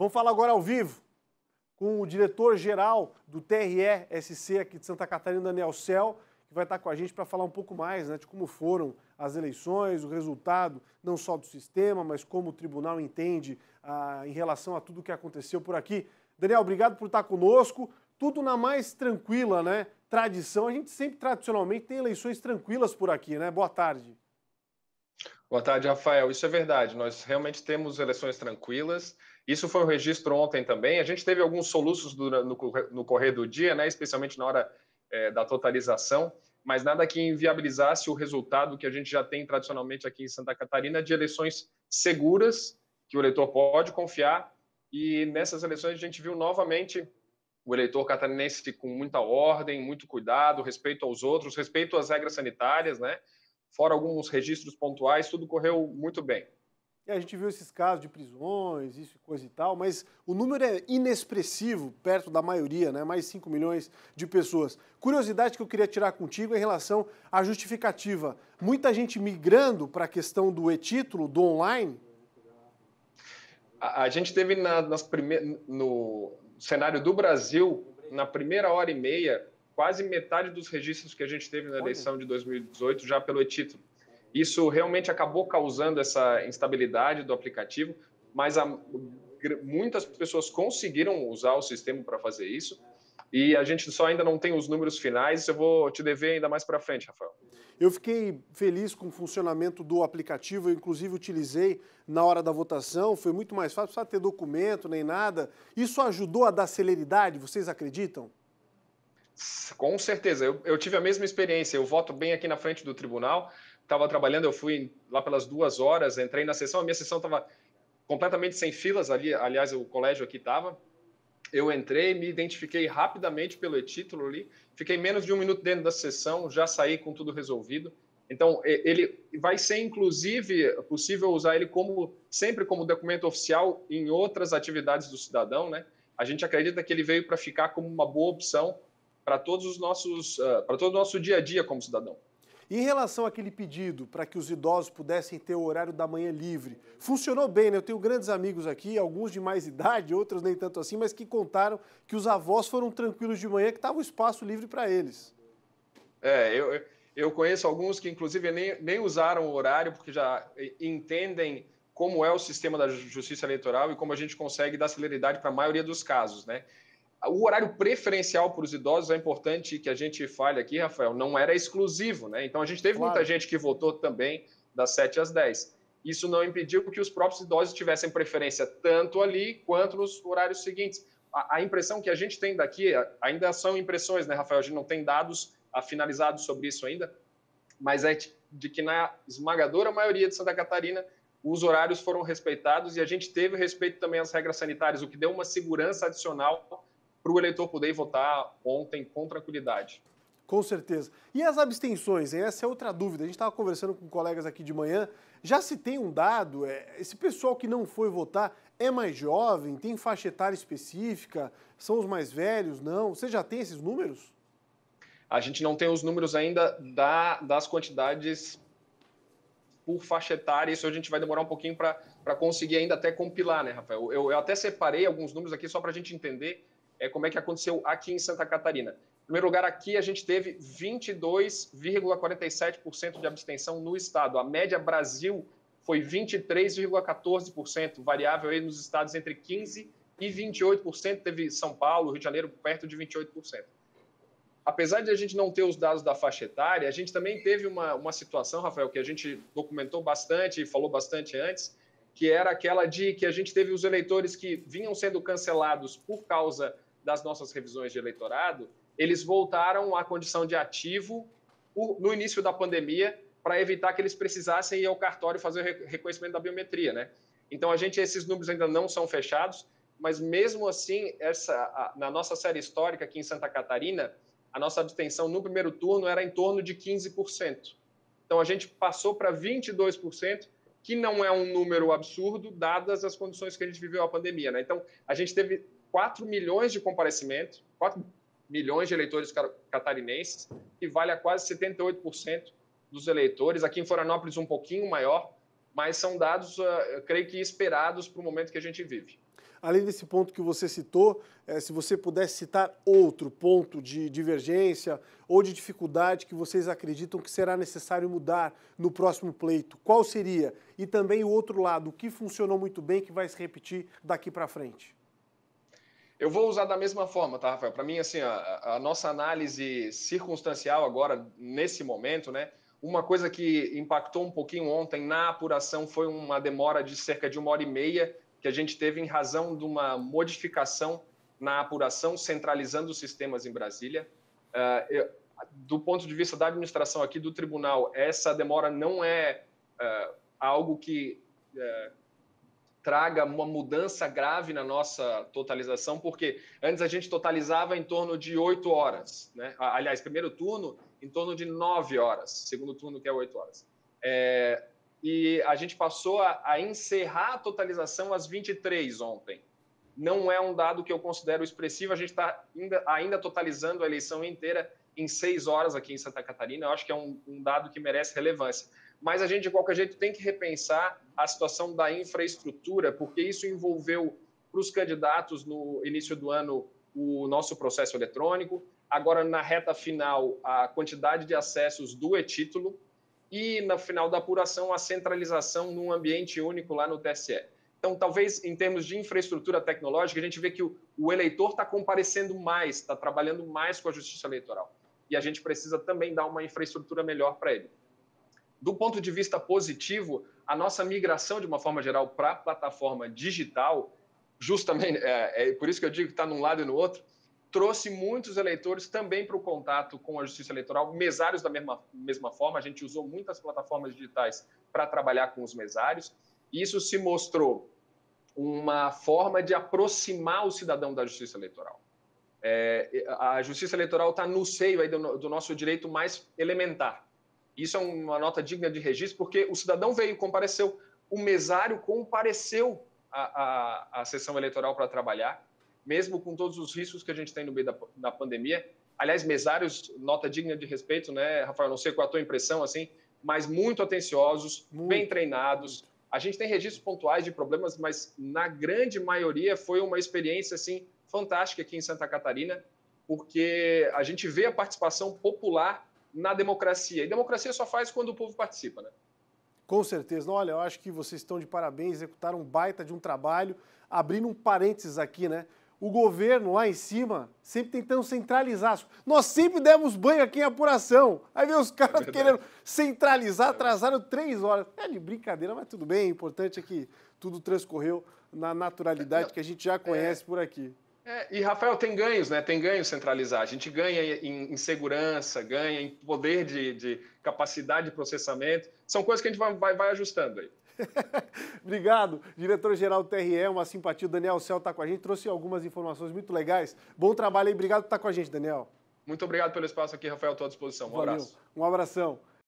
Vamos falar agora ao vivo com o diretor-geral do TRE-SC aqui de Santa Catarina, Daniel Cel, que vai estar com a gente para falar um pouco mais né, de como foram as eleições, o resultado não só do sistema, mas como o tribunal entende ah, em relação a tudo o que aconteceu por aqui. Daniel, obrigado por estar conosco. Tudo na mais tranquila, né? Tradição. A gente sempre tradicionalmente tem eleições tranquilas por aqui, né? Boa tarde. Boa tarde, Rafael. Isso é verdade. Nós realmente temos eleições tranquilas. Isso foi um registro ontem também. A gente teve alguns soluços do, no, no correr do dia, né? especialmente na hora é, da totalização, mas nada que inviabilizasse o resultado que a gente já tem tradicionalmente aqui em Santa Catarina de eleições seguras, que o eleitor pode confiar. E nessas eleições a gente viu novamente o eleitor catarinense com muita ordem, muito cuidado, respeito aos outros, respeito às regras sanitárias, né? Fora alguns registros pontuais, tudo correu muito bem. E a gente viu esses casos de prisões, isso e coisa e tal, mas o número é inexpressivo perto da maioria, né? mais 5 milhões de pessoas. Curiosidade que eu queria tirar contigo é em relação à justificativa. Muita gente migrando para a questão do e-título, do online? A, a gente teve na, nas prime... no cenário do Brasil, na primeira hora e meia, quase metade dos registros que a gente teve na eleição de 2018 já pelo e-título. Isso realmente acabou causando essa instabilidade do aplicativo, mas a, muitas pessoas conseguiram usar o sistema para fazer isso. E a gente só ainda não tem os números finais, eu vou te dever ainda mais para frente, Rafael. Eu fiquei feliz com o funcionamento do aplicativo, eu inclusive utilizei na hora da votação, foi muito mais fácil, não precisava ter documento nem nada. Isso ajudou a dar celeridade, vocês acreditam? Com certeza, eu, eu tive a mesma experiência. Eu voto bem aqui na frente do tribunal estava trabalhando, eu fui lá pelas duas horas, entrei na sessão, a minha sessão estava completamente sem filas ali, aliás, o colégio aqui estava. Eu entrei, me identifiquei rapidamente pelo título ali, fiquei menos de um minuto dentro da sessão, já saí com tudo resolvido. Então, ele vai ser, inclusive, possível usar ele como sempre como documento oficial em outras atividades do cidadão, né? A gente acredita que ele veio para ficar como uma boa opção para todos os nossos, ah, para todo o nosso dia a dia como cidadão. Em relação àquele pedido para que os idosos pudessem ter o horário da manhã livre, funcionou bem, né? Eu tenho grandes amigos aqui, alguns de mais idade, outros nem tanto assim, mas que contaram que os avós foram tranquilos de manhã, que estava o espaço livre para eles. É, eu, eu conheço alguns que, inclusive, nem, nem usaram o horário, porque já eh, entendem como é o sistema da justiça eleitoral e como a gente consegue dar celeridade para a maioria dos casos, né? O horário preferencial para os idosos é importante que a gente fale aqui, Rafael, não era exclusivo, né? Então a gente teve claro. muita gente que votou também das 7 às 10. Isso não impediu que os próprios idosos tivessem preferência tanto ali quanto nos horários seguintes. A, a impressão que a gente tem daqui, ainda são impressões, né, Rafael? A gente não tem dados finalizados sobre isso ainda, mas é de que na esmagadora maioria de Santa Catarina os horários foram respeitados e a gente teve respeito também às regras sanitárias, o que deu uma segurança adicional para o eleitor poder votar ontem com tranquilidade. Com certeza. E as abstenções, hein? essa é outra dúvida. A gente estava conversando com colegas aqui de manhã. Já se tem um dado? É, esse pessoal que não foi votar é mais jovem? Tem faixa etária específica? São os mais velhos? Não? Você já tem esses números? A gente não tem os números ainda da, das quantidades por faixa etária. Isso a gente vai demorar um pouquinho para conseguir ainda até compilar, né, Rafael? Eu, eu até separei alguns números aqui só para a gente entender é, como é que aconteceu aqui em Santa Catarina. Em primeiro lugar, aqui a gente teve 22,47% de abstenção no estado. A média Brasil foi 23,14%, variável aí nos estados entre 15% e 28%. Teve São Paulo, Rio de Janeiro, perto de 28%. Apesar de a gente não ter os dados da faixa etária, a gente também teve uma, uma situação, Rafael, que a gente documentou bastante e falou bastante antes, que era aquela de que a gente teve os eleitores que vinham sendo cancelados por causa das nossas revisões de eleitorado, eles voltaram à condição de ativo no início da pandemia para evitar que eles precisassem ir ao cartório fazer o reconhecimento da biometria, né? Então a gente esses números ainda não são fechados, mas mesmo assim essa a, na nossa série histórica aqui em Santa Catarina a nossa abstenção no primeiro turno era em torno de 15%. Então a gente passou para 22% que não é um número absurdo, dadas as condições que a gente viveu a pandemia. Né? Então, a gente teve 4 milhões de comparecimentos, 4 milhões de eleitores catarinenses, que vale a quase 78% dos eleitores. Aqui em Florianópolis, um pouquinho maior, mas são dados, ah, creio que, esperados para o momento que a gente vive. Além desse ponto que você citou, eh, se você pudesse citar outro ponto de divergência ou de dificuldade que vocês acreditam que será necessário mudar no próximo pleito, qual seria? E também o outro lado, o que funcionou muito bem que vai se repetir daqui para frente? Eu vou usar da mesma forma, tá, Rafael? Para mim, assim, a, a, nossa análise circunstancial agora, nesse momento, né, uma coisa que impactou um pouquinho ontem na apuração foi uma demora de cerca de uma hora e meia que a gente teve em razão de uma modificação na apuração, centralizando os sistemas em Brasília. Eh, do ponto de vista da administração aqui do tribunal, essa demora não é eh, algo que eh, traga uma mudança grave na nossa totalização, porque antes a gente totalizava em torno de 8 horas. Né? Aliás, primeiro turno, em torno de 9 horas, segundo turno, que é 8 horas. É, e a gente passou a, a, encerrar a totalização às 23 ontem. Não é um dado que eu considero expressivo, a gente está ainda, ainda, totalizando a eleição inteira em 6 horas aqui em Santa Catarina, eu acho que é um, um dado que merece relevância mas a gente, de qualquer jeito, tem que repensar a situação da infraestrutura, porque isso envolveu para os candidatos no início do ano o nosso processo eletrônico, agora na reta final a quantidade de acessos do e-título e no final da apuração a centralização num ambiente único lá no TSE. Então, talvez em termos de infraestrutura tecnológica, a gente vê que o, o eleitor está comparecendo mais, está trabalhando mais com a justiça eleitoral. E a gente precisa também dar uma infraestrutura melhor para ele do ponto de vista positivo, a nossa migração, de uma forma geral, para a plataforma digital, justamente, é, é, por isso que eu digo que está num lado e no outro, trouxe muitos eleitores também para o contato com a justiça eleitoral, mesários da mesma, mesma forma, a gente usou muitas plataformas digitais para trabalhar com os mesários, e isso se mostrou uma forma de aproximar o cidadão da justiça eleitoral. É, a justiça eleitoral está no seio aí do, do nosso direito mais elementar, isso é uma nota digna de registro, porque o cidadão veio, compareceu, o mesário compareceu à, à, à sessão eleitoral para trabalhar, mesmo com todos os riscos que a gente tem no meio da, da pandemia. Aliás, mesários, nota digna de respeito, né, Rafael? Não sei qual é a tua impressão, assim, mas muito atenciosos, muito. bem treinados. A gente tem registros pontuais de problemas, mas na grande maioria foi uma experiência assim fantástica aqui em Santa Catarina, porque a gente vê a participação popular na democracia. E democracia só faz quando o povo participa, né? Com certeza. Olha, eu acho que vocês estão de parabéns, executaram um baita de um trabalho. Abrindo um parênteses aqui, né? O governo lá em cima sempre tentando centralizar. Nós sempre demos banho aqui em apuração. Aí vem os caras é querendo centralizar, é atrasaram três horas. É de brincadeira, mas tudo bem. O importante é que tudo transcorreu na naturalidade que a gente já é, conhece é. por aqui. É, e, Rafael, tem ganhos, né? Tem ganho centralizar. A gente ganha em, em segurança, ganha em poder de, de, capacidade de processamento. São coisas que a gente vai, vai, vai ajustando aí. Obrigado, diretor-geral do TRE, uma simpatia. O Daniel Cel está com a gente, trouxe algumas informações muito legais. Bom trabalho aí, obrigado por estar com a gente, Daniel. Muito obrigado pelo espaço aqui, Rafael, estou à disposição. Um Valeu. abraço. Um abração.